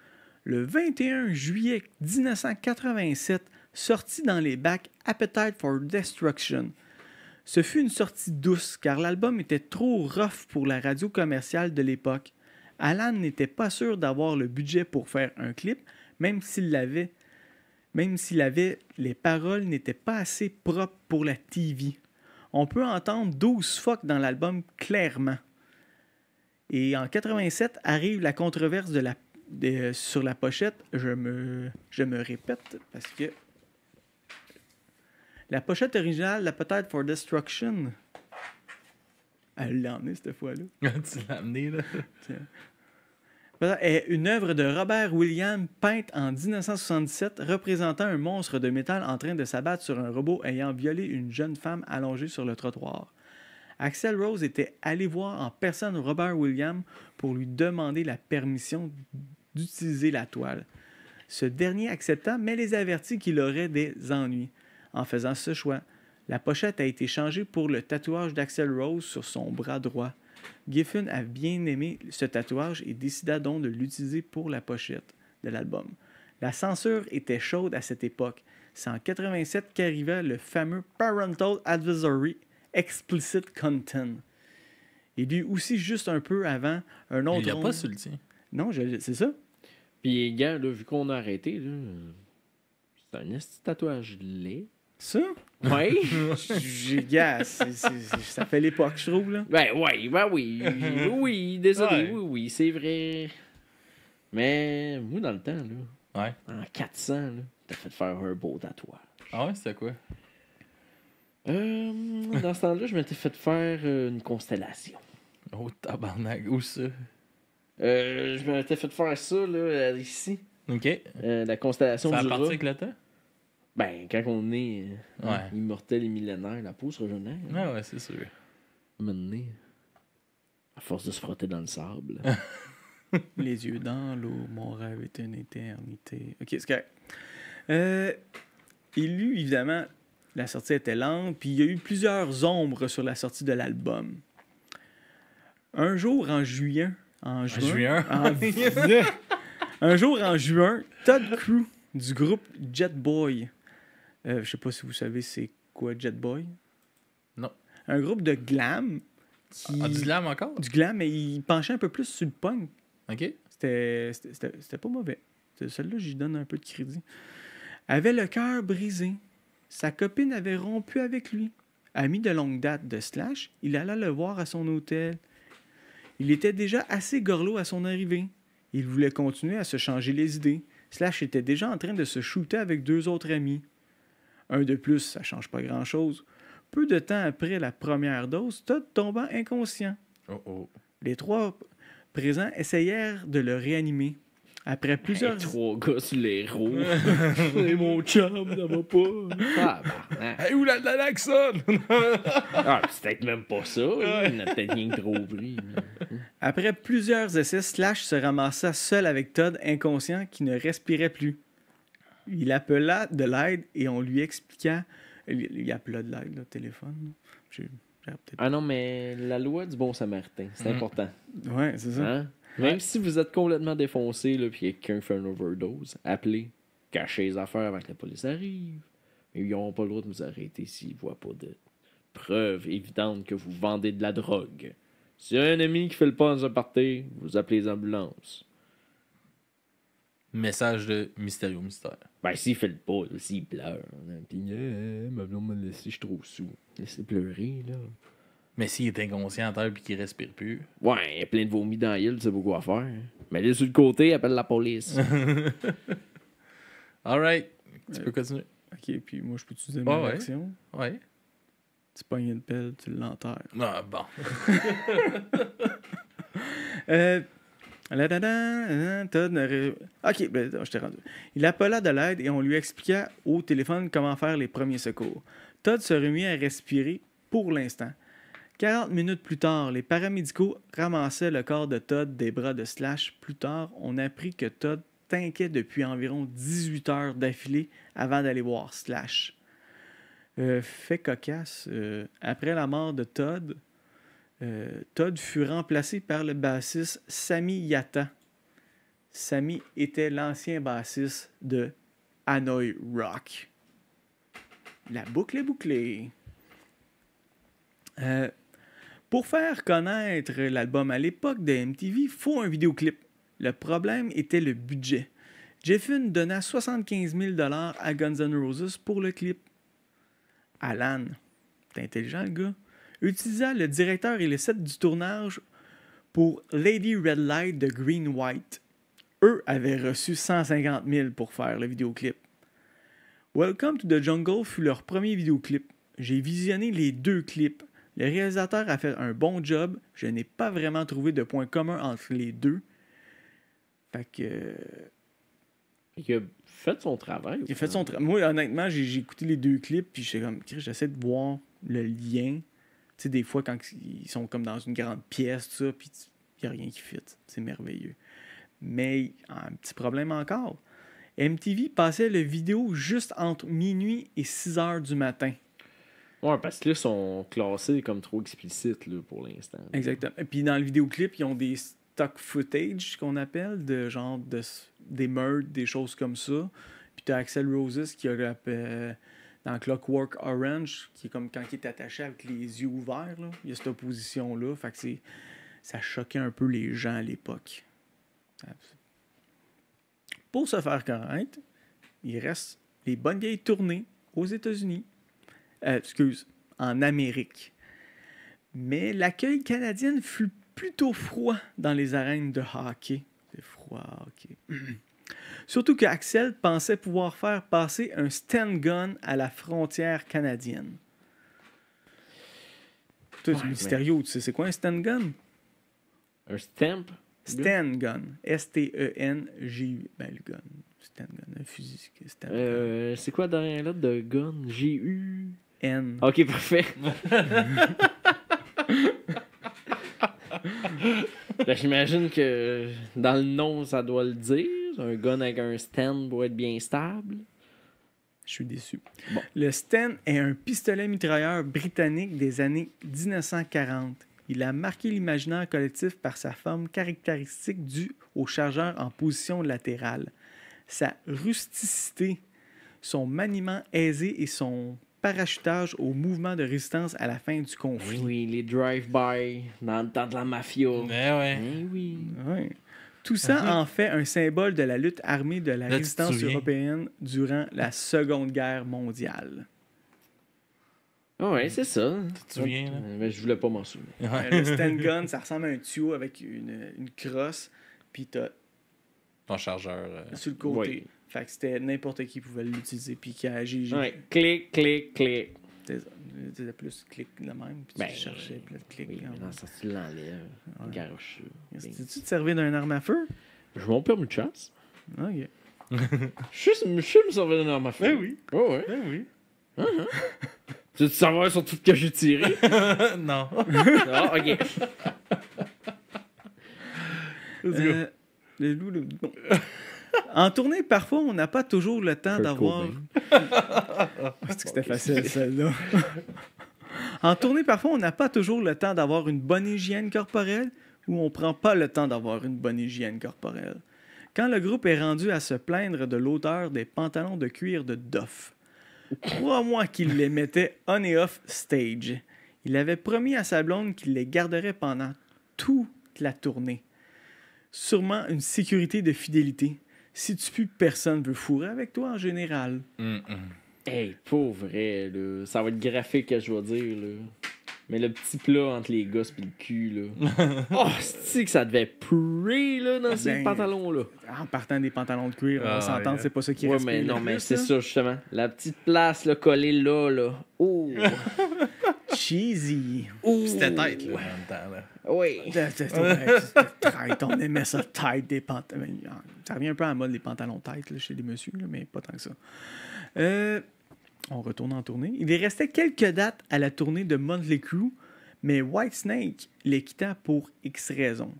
le 21 juillet 1987, sorti dans les bacs Appetite for Destruction. Ce fut une sortie douce car l'album était trop rough pour la radio commerciale de l'époque. Alan n'était pas sûr d'avoir le budget pour faire un clip, même s'il l'avait. Même s'il avait, les paroles n'étaient pas assez propres pour la TV. On peut entendre 12 fuck dans l'album clairement. Et en 87 arrive la controverse sur la pochette. je me répète parce que la pochette originale, la peut For Destruction. Elle l'a emmenée cette fois-là. tu l'as emmenée, là. est une œuvre de Robert William peinte en 1977 représentant un monstre de métal en train de s'abattre sur un robot ayant violé une jeune femme allongée sur le trottoir. Axel Rose était allé voir en personne Robert William pour lui demander la permission d'utiliser la toile. Ce dernier accepta, mais les avertit qu'il aurait des ennuis en faisant ce choix. La pochette a été changée pour le tatouage d'Axel Rose sur son bras droit. Giffen a bien aimé ce tatouage et décida donc de l'utiliser pour la pochette de l'album. La censure était chaude à cette époque. C'est en 87 qu'arriva le fameux Parental Advisory Explicit Content. Il y a aussi juste un peu avant un autre. Il n'y a pas sur le Non, c'est ça. Puis, gars, vu qu'on a arrêté, c'est un petit tatouage laid. Ça? Oui. yeah, ça fait l'époque, je trouve. Là. Ben, ouais, ben oui. Oui, désolé, oui, oui, c'est vrai. Mais moi, dans le temps, là, ouais. en 400, je t'as fait faire un beau tatouage. Ah ouais, c'était quoi? Euh, dans ce temps-là, je m'étais fait faire euh, une constellation. Oh, tabarnak, où ça? Euh, je m'étais fait faire ça, là, ici. OK. Euh, la constellation ça a parti avec le temps? Ben, quand on est euh, immortel et millénaire, la peau se rejoint. Ouais, hein. ah ouais, c'est sûr. À à force de se frotter dans le sable. Les yeux dans l'eau, mon rêve est une éternité. Ok, c'est correct. Euh, a eu, évidemment, la sortie était lente, puis il y a eu plusieurs ombres sur la sortie de l'album. Un jour en juin, en juin, un jour en juin, Todd Crew du groupe Jet Boy euh, je sais pas si vous savez c'est quoi Jet Boy. Non. Un groupe de glam Ah, du glam encore? Du glam, mais il penchait un peu plus sur le punk. OK. C'était pas mauvais. Celle-là, j'y donne un peu de crédit. Avait le cœur brisé. Sa copine avait rompu avec lui. Ami de longue date de Slash, il alla le voir à son hôtel. Il était déjà assez gorlot à son arrivée. Il voulait continuer à se changer les idées. Slash était déjà en train de se shooter avec deux autres amis. Un de plus, ça ne change pas grand-chose. Peu de temps après la première dose, Todd tomba inconscient. Oh oh. Les trois présents essayèrent de le réanimer. Après plusieurs... Hey, trois les mon Ah, où la, ah, c'est même pas ça. Il n'a peut trop Après plusieurs essais, Slash se ramassa seul avec Todd, inconscient, qui ne respirait plus il appela de l'aide et on lui expliqua. Il, appela de l'aide, au téléphone. ah non, mais la loi du bon samaritain, c'est mm. important. Ouais, c'est ça. Hein? Même si vous êtes complètement défoncé, là, puis quelqu'un fait une overdose, appelez, cachez les affaires avant que la police arrive. ils n'auront pas le droit de vous arrêter s'ils ne voient pas de preuve évidente que vous vendez de la drogue. Si un ami qui fait le pas dans un party, vous appelez les ambulances. Message de Mystérieux Mystère. Ben, s'il fait le pas, s'il pleure, Il pis euh, euh, ma blonde me laissé, je trouve sous. Laissez pleurer, là. Mais s'il est inconscient en terre puis qu'il respire plus. Ouais, il y a plein de vomi dans l'île, tu sais pas quoi faire. Mais là, sur le côté, appelle la police. Alright, tu peux continuer. Ok, puis moi, je peux utiliser ma ouais. Ouais. Tu pognes une pelle, tu l'enterres. Ah, bon. euh, Hein, ok, ben, rendu. Il appela de l'aide et on lui expliqua au téléphone comment faire les premiers secours. Todd se remit à respirer pour l'instant. 40 minutes plus tard, les paramédicaux ramassaient le corps de Todd des bras de Slash. Plus tard, on apprit que Todd t'inquiète depuis environ 18 heures d'affilée avant d'aller voir Slash. Euh, fait cocasse, euh, après la mort de Todd, euh, Todd fut remplacé par le bassiste Sami Yata. Sami était l'ancien bassiste de Hanoi Rock. La boucle est bouclée. Euh, pour faire connaître l'album à l'époque de MTV, faut un vidéoclip. Le problème était le budget. Jeffune donna 75 000 à Guns N' Roses pour le clip. Alan, t'es intelligent le gars, utilisa le directeur et le set du tournage pour Lady Red Light de Green White. Eux avaient reçu 150 000 pour faire le vidéoclip. Welcome to the Jungle fut leur premier vidéoclip. J'ai visionné les deux clips. Le réalisateur a fait un bon job. Je n'ai pas vraiment trouvé de point commun entre les deux. Fait que. Il a fait son travail. Il fait son Moi, honnêtement, j'ai écouté les deux clips, puis j'ai comme, j'essaie de voir le lien des fois, quand ils sont comme dans une grande pièce, tout ça, puis il n'y a rien qui fit. C'est merveilleux. Mais un petit problème encore. MTV passait la vidéo juste entre minuit et 6 heures du matin. Ouais, parce que là, ils sont classés comme trop explicites là, pour l'instant. Exactement. Et puis dans le vidéoclip, ils ont des stock footage qu'on appelle, de genre de, des meurtres, des choses comme ça. Puis tu as Axel Roses qui a euh, dans Clockwork Orange, qui est comme quand il est attaché avec les yeux ouverts, il y a cette opposition là Fait que ça choquait un peu les gens à l'époque. Pour se faire connaître, il reste les bonnes vieilles tournées aux États-Unis, euh, excuse, en Amérique. Mais l'accueil canadien fut plutôt froid dans les arènes de hockey. C'est froid, ok. Surtout que Axel pensait pouvoir faire passer un stand gun à la frontière canadienne. Tout mystérieux, tu sais c'est quoi un stand gun? Un stamp? Stand gun. S-T-E-N-G-U. Ben, le gun. Stand gun, un fusil. Stand euh, c'est quoi derrière là de gun? G-U? N. Ok, parfait. Ben, j'imagine que dans le nom, ça doit le dire. Un gun avec un stand pour être bien stable. Je suis déçu. Le Sten est un pistolet mitrailleur britannique des années 1940. Il a marqué l'imaginaire collectif par sa forme caractéristique due au chargeur en position latérale, sa rusticité, son maniement aisé et son parachutage au mouvement de résistance à la fin du conflit. Oui, les drive-by dans le temps de la mafia. Mais ben ouais. Ben oui. Tout ça uh-huh. en fait un symbole de la lutte armée de la résistance européenne durant la Seconde Guerre mondiale. Oui, ah ouais, c'est ça. Tu te Mais je voulais pas m'en souvenir. Euh, le stand gun, ça ressemble à un tuyau avec une, une crosse, puis t'as ton chargeur. Euh, sur le côté. Fait que c'était n'importe qui pouvait l'utiliser, puis qui a agi. Ouais, clic, clic, clic. C'était plus clic le même, puis tu ben, cherchais, puis le clic. Oui, non, hein. ça, tu l'enlèves. ce Garoche. Ben. Tu te servais d'un arme à feu? Je m'en perds une chance Ok. je suis me servais d'un arme à feu. Ben oui. Oh, ouais. Ben oui. Ah, ah. tu veux -tu sur tout ce que j'ai tiré? non. Ah, ok. Let's go. Euh, les loups, en tournée, parfois, on n'a pas toujours le temps d'avoir. Ah, c'était facile, en tournée, parfois, on n'a pas toujours le temps d'avoir une bonne hygiène corporelle ou on ne prend pas le temps d'avoir une bonne hygiène corporelle. Quand le groupe est rendu à se plaindre de l'odeur des pantalons de cuir de Duff, trois mois qu'il les mettait on et off stage. Il avait promis à sa blonde qu'il les garderait pendant toute la tournée. Sûrement une sécurité de fidélité si tu pues personne veut fourrer avec toi en général. pauvre Hey, pauvre vrai, ça va être graphique, je vais dire. Là. Mais le petit plat entre les gosses pis le cul, là. oh, cest que ça devait purer là, dans ces ben, pantalons-là? En partant des pantalons de cuir, on ah, s'entend, c'est pas ça qui ouais, mais non, mais c'est ça, justement. La petite place, là, collée là, là. Oh! cheesy. C'était tête, là, en même temps. Là. Oui. Tête, on aimait ça, tête des pantalons. Ah, ça revient un peu à la mode, les pantalons tête chez les messieurs, mais pas tant que ça. Euh, on retourne en tournée. Il restait quelques dates à la tournée de Monthly Crew, mais Whitesnake les quitta pour X raisons.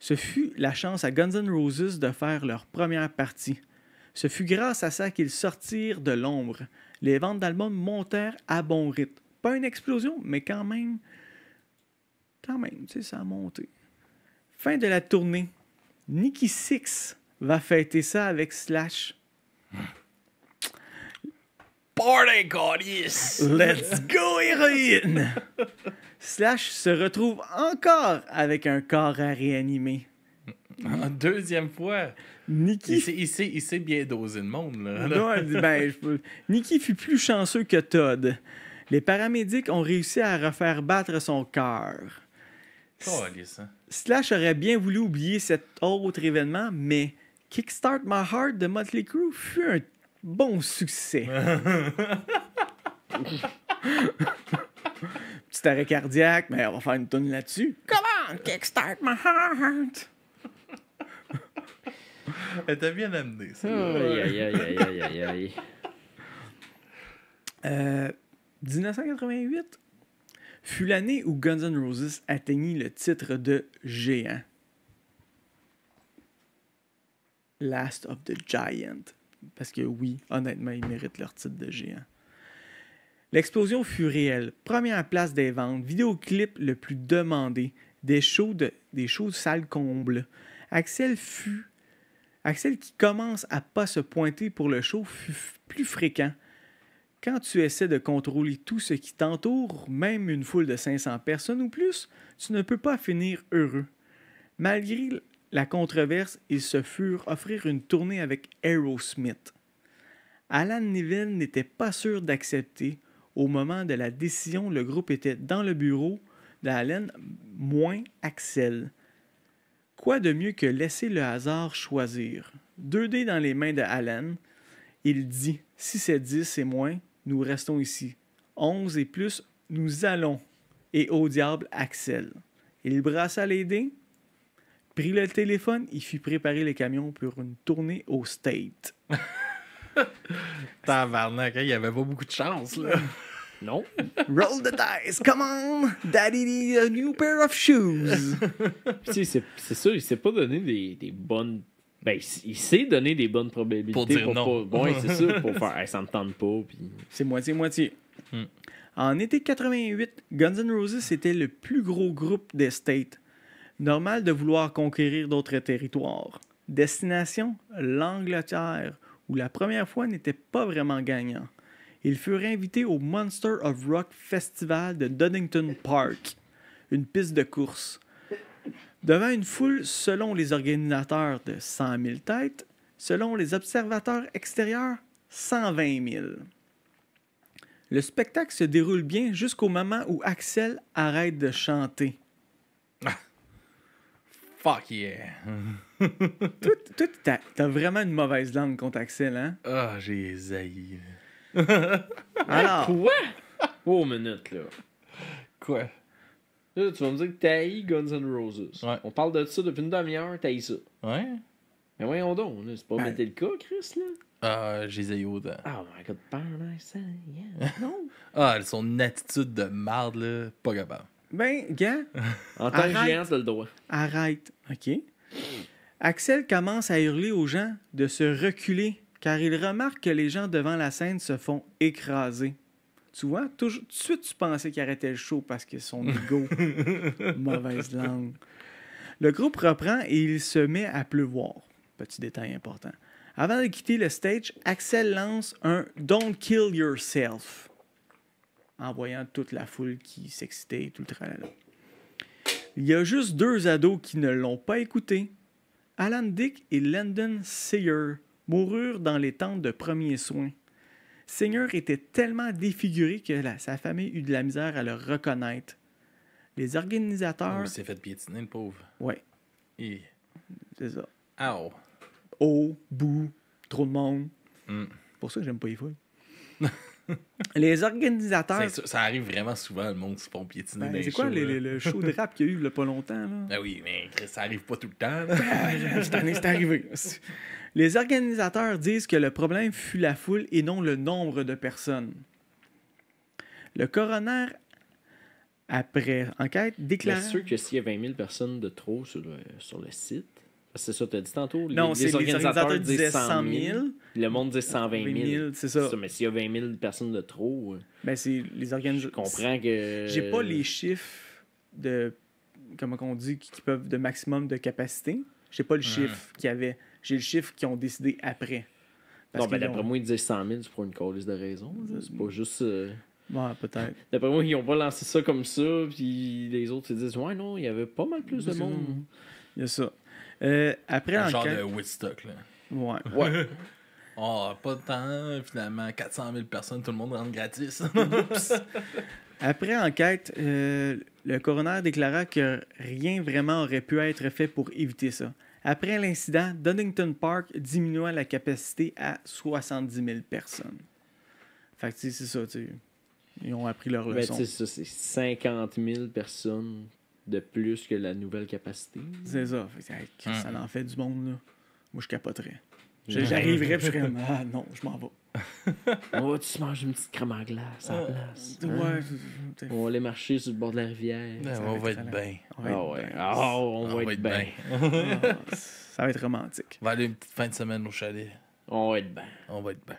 Ce fut la chance à Guns N' Roses de faire leur première partie. Ce fut grâce à ça qu'ils sortirent de l'ombre. Les ventes d'albums montèrent à bon rythme. Pas une explosion, mais quand même, quand même, tu sais, ça a monté. Fin de la tournée. Nikki Six va fêter ça avec Slash. Party Goddess! Let's go, héroïne! Slash se retrouve encore avec un corps à réanimer. En deuxième fois. Nikki. Il sait, bien doser le monde. Là, Non, ben, Nikki fut plus chanceux que Todd. Les paramédics ont réussi à refaire battre son cœur. Oh, Slash aurait bien voulu oublier cet autre événement, mais Kickstart My Heart de Motley Crue fut un bon succès. Petit arrêt cardiaque, mais on va faire une tonne là-dessus. Come on, Kickstart My Heart! Elle t'a bien amené, ça. Aïe, aïe, aïe, aïe, aïe, euh, 1988 fut l'année où Guns N' Roses atteignit le titre de géant. Last of the Giant. Parce que oui, honnêtement, ils méritent leur titre de géant. L'explosion fut réelle. Première place des ventes, vidéoclip le plus demandé, des shows, des shows de salle comble. Axel fut Axel qui commence à pas se pointer pour le show fut plus fréquent quand tu essaies de contrôler tout ce qui t'entoure, même une foule de 500 personnes ou plus, tu ne peux pas finir heureux. Malgré la controverse, ils se furent offrir une tournée avec Aerosmith. Alan Neville n'était pas sûr d'accepter. Au moment de la décision, le groupe était dans le bureau d'Alan moins Axel. Quoi de mieux que laisser le hasard choisir? Deux dés dans les mains de Alan, il dit Si c'est 10 c'est moins, nous restons ici. Onze et plus, nous allons. Et au diable, Axel. Il brassa les dés, prit le téléphone, il fit préparer les camions pour une tournée au State. Tabarnak, hein, il n'y avait pas beaucoup de chance, là. Non. Roll the dice, come on! Daddy needs a new pair of shoes! c'est sûr, il s'est pas donné des bonnes ben, il, sait donner des bonnes probabilités. Pour dire non. bon, c'est sûr. pour faire ça me tente pas. C'est moitié-moitié. Hmm. En été 88, Guns N' Roses était le plus gros groupe des States. Normal de vouloir conquérir d'autres territoires. Destination l'Angleterre, où la première fois n'était pas vraiment gagnant. Ils furent invités au Monster of Rock Festival de Doddington Park, une piste de course. Devant une foule, selon les organisateurs, de 100 000 têtes, selon les observateurs extérieurs, 120 000. Le spectacle se déroule bien jusqu'au moment où Axel arrête de chanter. Ah. Fuck yeah! toi, t'as, vraiment une mauvaise langue contre Axel, hein? Ah, j'ai zaï. Alors. Quoi? Oh, minute, là. Quoi? tu vas me dire que t'as Guns N' Roses. On parle de ça depuis une demi-heure, t'as ça. Ouais. Mais voyons donc, c'est pas ben. mettre le cas, Chris, là. Ah, j'ai les Oh my god, paradise, say, yeah. Non. ah, son attitude de marde, là, pas capable. Ben, gars. en tant que géant, c'est le doigt. Arrête, ok. Axel commence à hurler aux gens de se reculer car il remarque que les gens devant la scène se font écraser. Tu vois, tout de suite, tu pensais qu'il arrêtait le show parce que son ego, mauvaise langue. Le groupe reprend et il se met à pleuvoir. Petit détail important. Avant de quitter le stage, Axel lance un Don't Kill Yourself en voyant toute la foule qui s'excitait tout le tralala. Il y a juste deux ados qui ne l'ont pas écouté. Alan Dick et Landon Sayer moururent dans les tentes de premiers soins Seigneur était tellement défiguré que sa famille eut de la misère à le reconnaître. Les organisateurs. Oh, il s'est fait piétiner, le pauvre. Oui. C'est ça. Au. Haut, bou, trop de monde. Hmm. C'est pour ça que j'aime pas les fouilles. les organisateurs. Ça, arrive vraiment souvent, le monde se font piétiner. Ben, c'est quoi le, show de rap qu'il y a eu il a pas longtemps? Là? Ben oui, mais ça arrive pas tout le temps. Ben, c'est arrivé. Les organisateurs disent que le problème fut la foule et non le nombre de personnes. Le coroner, après enquête, déclare. C'est sûr que s'il y a 20 000 personnes de trop sur le, sur le site, c'est ça, tu as dit tantôt. Non, les, organisateurs, disaient 100 000, Le monde disait 120 000. c'est ça. Mais s'il y a 20 000 personnes de trop. Euh, ben, c'est les organisateurs. Je comprends que. J'ai pas les chiffres de. Comment qu'on dit, qui peuvent de maximum de capacité. J'ai pas le chiffre qu'il y avait j'ai le chiffre qu'ils ont décidé après. non, d'après moi, ils disaient 100 000, c'est pour une cause de raison. C'est pas juste. Ouais, peut-être. D'après moi, ils n'ont pas lancé ça comme ça, puis les autres se disent Ouais, non, il y avait pas mal plus de monde. Il y a ça. Euh, après, Un genre de Woodstock, là. Ouais. Ouais. oh, pas de temps, finalement, 400 000 personnes, tout le monde rentre gratis. après enquête, euh, le coroner déclara que rien vraiment aurait pu être fait pour éviter ça. Après l'incident, Donington Park diminua la capacité à 70 000 personnes. Fait que, c'est ça, tu Ils ont appris leur ben, leçon. Ben, ça, c'est 50 000 personnes de plus que la nouvelle capacité. C'est ça. ça mm. en fait du monde, là. Moi, je capoterais. J'arriverai, puis je serais ah non, je m'en vais. On va-tu se manger une petite crème en glace place? On va aller marcher sur le bord de la rivière. on va être ah bien. Ah ouais. Oh, on va être bien. Ah, ça va être romantique. On va aller une petite fin de semaine au chalet. On va être bien. On va être bien.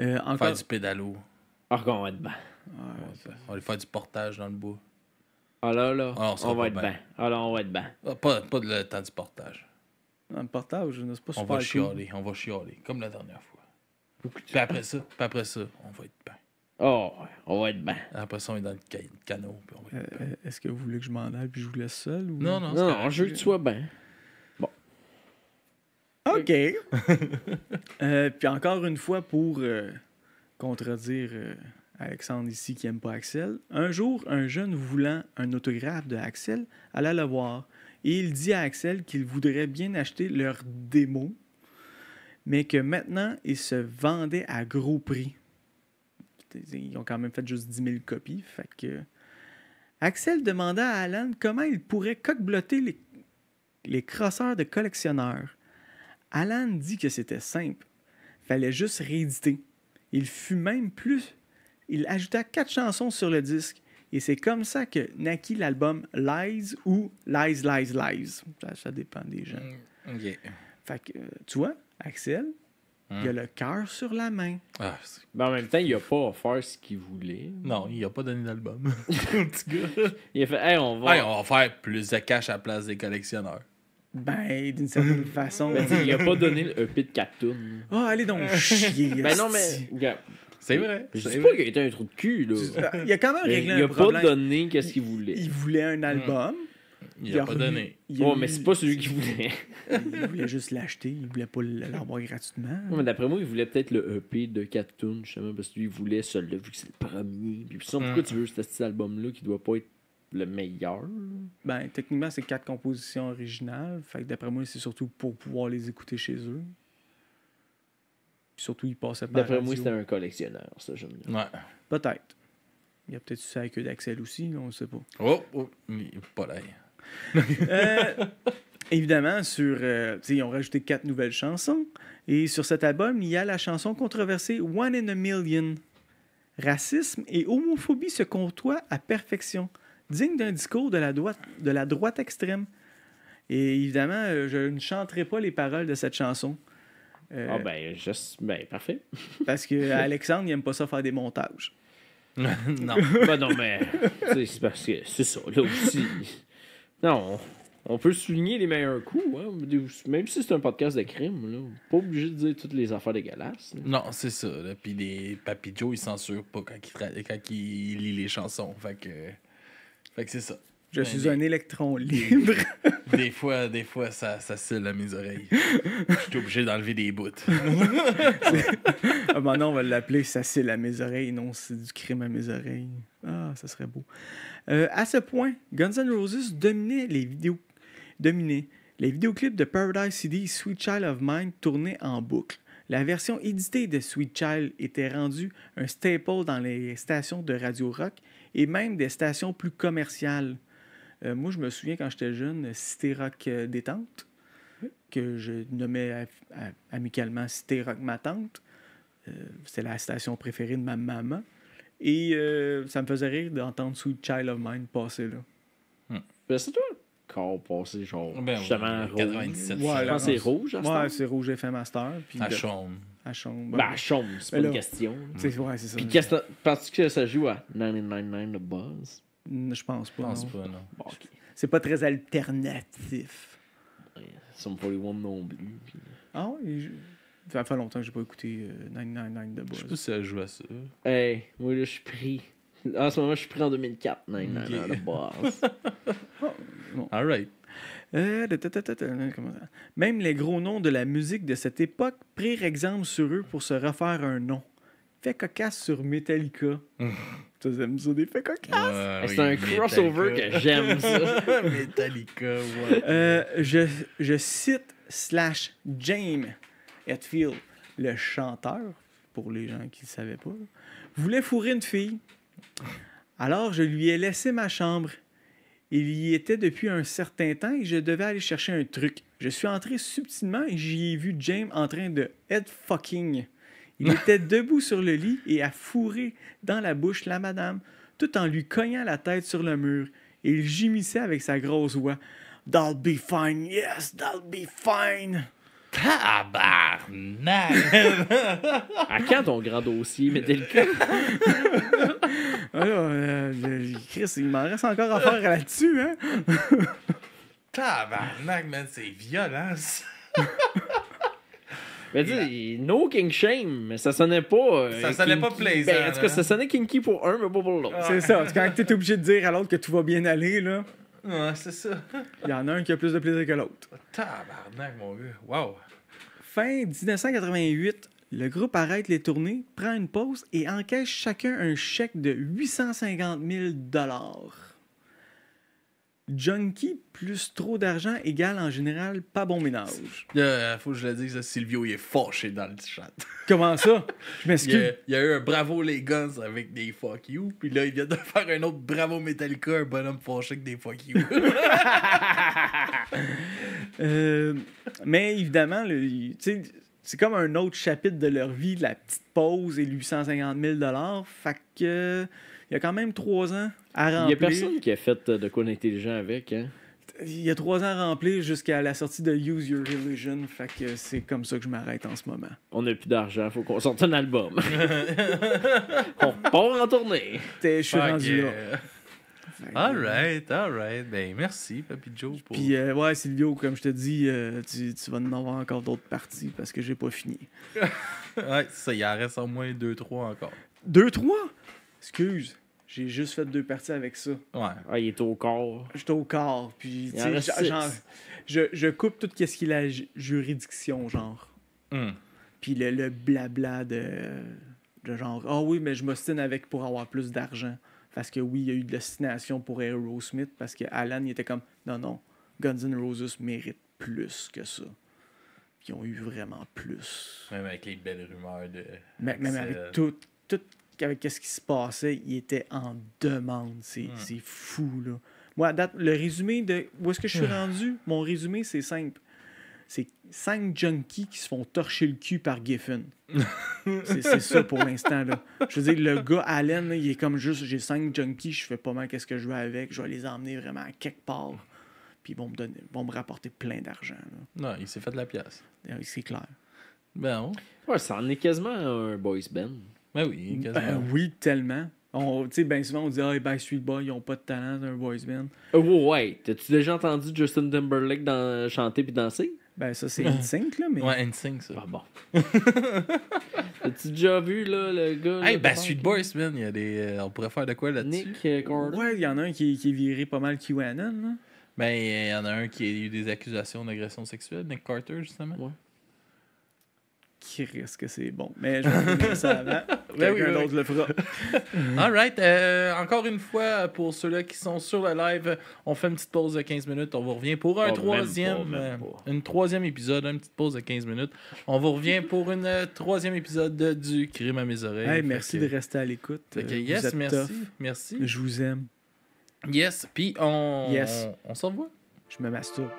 Euh, Faire du pédalo. Encore, ah, on va être bien. on va aller faire du portage dans le bois. Ah là là, on, va être bien. on va être bien. Pas, pas, le temps du portage. Un portable, je sais pas On va chialer, on va chialer, comme la dernière fois. Puis après ça, pas après ça, on va être bien. Oh, on va être bien. Après ça, on est dans le canot. Puis on euh, Est-ce que vous voulez que je m'en aille puis je vous laisse seul? Ou... Non, non, non, je veux que tu sois bien. Bon. OK. Euh, puis encore une fois, pour euh, contredire Alexandre ici qui n'aime pas Axel, un jour, un jeune voulant un autographe de Axel alla le voir et il dit à Axel qu'il voudrait bien acheter leur démo, mais que maintenant, ils se vendaient à gros prix. Ils ont quand même fait juste 10 000 copies. Fait que... Axel demanda à Alan comment il pourrait coque les, les crosseurs de collectionneurs. Alan dit que c'était simple. Fallait juste rééditer. Il fut même plus. Il ajouta quatre chansons sur le disque et c'est comme ça que naquit l'album Lies ou Lies, Lies, Lies. Ça, dépend des gens. Mm, fait que, euh, tu vois, Axel, il a mm. le cœur sur la main. Ah, ben, en même temps, il a pas offert ce qu'il voulait. Non, il a pas donné d'album. il a fait, hey, on va... Hey, on va faire plus de cash à la place des collectionneurs. Ben, d'une certaine façon. Ben, il a pas donné le EP de 4 oh, ah, allez donc chier. ben non, mais c'est vrai. Je sais pas qu'il était un trou de cul, là. Il a quand même réglé un problème. Il a pas donné qu'est-ce qu'il voulait. Il voulait un mm. album. Il, a, pas donné. bon mais c'est pas celui qu'il voulait. il voulait juste l'acheter, il voulait pas l'avoir gratuitement. mais d'après moi, il voulait peut-être le EP de 4 tunes, pas, parce qu'il voulait celui-là, vu que c'est le premier. Puis pourquoi mm. tu veux cet album-là qui doit pas être le meilleur? Ben, techniquement, c'est quatre compositions originales. Fait que d'après moi, c'est surtout pour pouvoir les écouter chez eux. Surtout, il passait par. D'après moi, c'était un collectionneur, ce jeune-là. Ouais. Peut-être. Il y a peut-être ça avec eux d'Axel aussi, on ne sait pas. Oh, oh mais pas l'air. Euh, évidemment, sur, euh, ils ont rajouté quatre nouvelles chansons. Et sur cet album, il y a la chanson controversée One in a Million. Racisme et homophobie se comptoient à perfection, digne d'un discours de la, droite, de la droite extrême. Et évidemment, euh, je ne chanterai pas les paroles de cette chanson. Euh, ah ben, juste, ben, parfait. parce que Alexandre, il aime pas ça faire des montages. non, ben non, mais c'est parce que c'est ça, là aussi. Non, on peut souligner les meilleurs coups, hein, même si c'est un podcast de crime. Là, pas obligé de dire toutes les affaires dégueulasses. Non, c'est ça. Puis les Papy Joe, ils censurent pas quand ils, lit les chansons. fait que c'est ça. Je ben, suis un électron libre. des fois, des fois, ça, ça à mes oreilles. Je suis obligé d'enlever des bouts. Maintenant, ah, on va l'appeler ça cille à mes oreilles. Non, c'est du crime à mes oreilles. Ah, ça serait beau. Euh, à ce point, Guns N' Roses dominait les vidéos. Dominait les vidéoclips de Paradise City Sweet Child of Mine tournaient en boucle. La version éditée de Sweet Child était rendue un staple dans les stations de radio rock et même des stations plus commerciales. Euh, moi, je me souviens quand j'étais jeune, Cité Rock euh, Détente, que je nommais amicalement Cité Rock Ma Tante. Euh, C'était la station préférée de ma maman. Et ça me faisait rire d'entendre Sweet Child of Mine passer là. Hmm. Ben, c'est toi corps passé, genre, ben justement, 97. Ben, ouais, je pense c'est rouge, à Ouais, c'est rouge FM Master. Puis à chôme. À Chaume. Ben, à c'est pas une question. Ouais, c'est ça. Puis, penses-tu que ça joue à 999 The Buzz? Mm, je pense pas. Je pense pas, non. C'est pas très alternatif. Some 41 non Ah oui, ça fait longtemps que j'ai pas écouté 999 euh, de Buzz. Je sais pas si elle joue à ça. Hey, moi là, je suis pris. En ce moment, je suis pris en 2004, 999 de Même les gros noms de la musique de cette époque prirent exemple sur eux pour se refaire un nom. Fait cocasse sur Metallica. ça des c'est un crossover que j'aime, ça. Metallica, ouais. Euh, je, je cite slash James Hetfield, le chanteur, pour les gens qui ne savaient pas, voulait fourrer une fille. Alors, je lui ai laissé ma chambre. Il y était depuis un certain temps et je devais aller chercher un truc. Je suis entré subtilement et j'y ai vu James en train de head fucking il était debout sur le lit et a fourré dans la bouche la madame, tout en lui cognant la tête sur le mur. Et il gémissait avec sa grosse voix. That'll be fine, yes, that'll be fine. Tabarnak! à quand ton grand dossier, mettez ah, euh, le Chris, il m'en reste encore à faire là-dessus, hein? Tabarnak, man, c'est violence. Mais dis, no king shame, mais ça sonnait pas. Euh, ça sonnait pas plaisir. Ben, en tout cas, ça sonnait kinky pour un, mais pas pour l'autre. Ah. C'est ça. Quand t'es obligé de dire à l'autre que tout va bien aller, là. Ouais, c'est ça. Il y en a un qui a plus de plaisir que l'autre. Ah, tabarnak, mon gars. Wow. Fin 1988, le groupe arrête les tournées, prend une pause et encaisse chacun un chèque de 850 000 junkie plus trop d'argent égale en général pas bon ménage. Il faut que je le dise, Silvio, il est fâché dans le chat. Comment ça? Je m'excuse. Il, y a, eu un bravo les guns avec des fuck you, puis là, il vient de faire un autre bravo Metallica, un bonhomme fâché avec des fuck you. Euh, mais évidemment, c'est comme un autre chapitre de leur vie, la petite pause et 850 000 Fait que il y a quand même trois ans à remplir. Il n'y a personne qui a fait de quoi d'intelligent avec, hein? Il y a trois ans à remplir jusqu'à la sortie de Use Your Religion, fait que c'est comme ça que je m'arrête en ce moment. On n'a plus d'argent, faut qu'on sorte un album. On part en tournée. Je suis rendu là. All right. Ben, merci, Papi Joe. Pour... Puis, euh, ouais, Silvio, comme je te dis, euh, tu, tu, vas en avoir encore d'autres parties parce que j'ai pas fini. ouais, ça, il en reste au moins deux trois encore. Deux trois? Excuse. J'ai juste fait deux parties avec ça. Ouais. Ah, il est au corps. J'étais au corps. Puis, je, coupe tout ce qu'il est juridiction, genre. Hmm. Puis le, blabla de, genre, ah oui, mais je m'ostine avec pour avoir plus d'argent. Parce que oui, il y a eu de l'ostination pour Aerosmith parce que Alan, il était comme, non, non, Guns N' Roses mérite plus que ça. Puis ils ont eu vraiment plus. Même avec les belles rumeurs de. Même, même avec tout avec ce qui se passait, il était en demande. C'est hmm. fou, là. Moi, le résumé de où est-ce que je suis ah. rendu, mon résumé, c'est simple. C'est cinq junkies qui se font torcher le cul par Giffen. c'est ça pour l'instant. Je veux dire, le gars, Allen, il est comme juste j'ai cinq junkies, je fais pas mal qu'est-ce que je veux avec, je vais les emmener vraiment quelque part. Puis ils vont me, donner, vont me rapporter plein d'argent. Non, il s'est fait de la pièce. Euh, c'est clair. Ben, ça en est quasiment un boys band. Ben oui, ben quasiment. oui, tellement. On, ben souvent, on dit, ah, oh, Sweet Boy, ils n'ont pas de talent, c'est un boys band. Euh, ouais. T'as-tu déjà entendu Justin Timberlake dans... chanter puis danser? Ben, ça, c'est NSYNC, là, mais... Ouais, NSYNC, ça. Ah bon. tas tu déjà vu, là, le gars... Hey, ben, Sweet Boys, man, il y a des... Euh, on pourrait faire de quoi, là-dessus? Nick Carter. Euh, ouais, il y en a un qui, qui est viré pas mal QAnon, là. Ben, il y en a un qui a eu des accusations d'agression sexuelle, Nick Carter, justement. Ouais qui ce que c'est bon. Mais je vais ça avant. Ben Quelqu'un d'autre le fera. All right. Euh, encore une fois, pour ceux-là qui sont sur le live, on fait une petite pause de 15 minutes. On vous revient pour un oh, troisième, euh, une troisième épisode, une petite pause de 15 minutes. On vous revient pour un euh, troisième épisode du Crime à mes oreilles. merci de rester à l'écoute. Yes, merci. Merci. Je vous aime. Yes. Puis on, yes. on, Je me masturbe.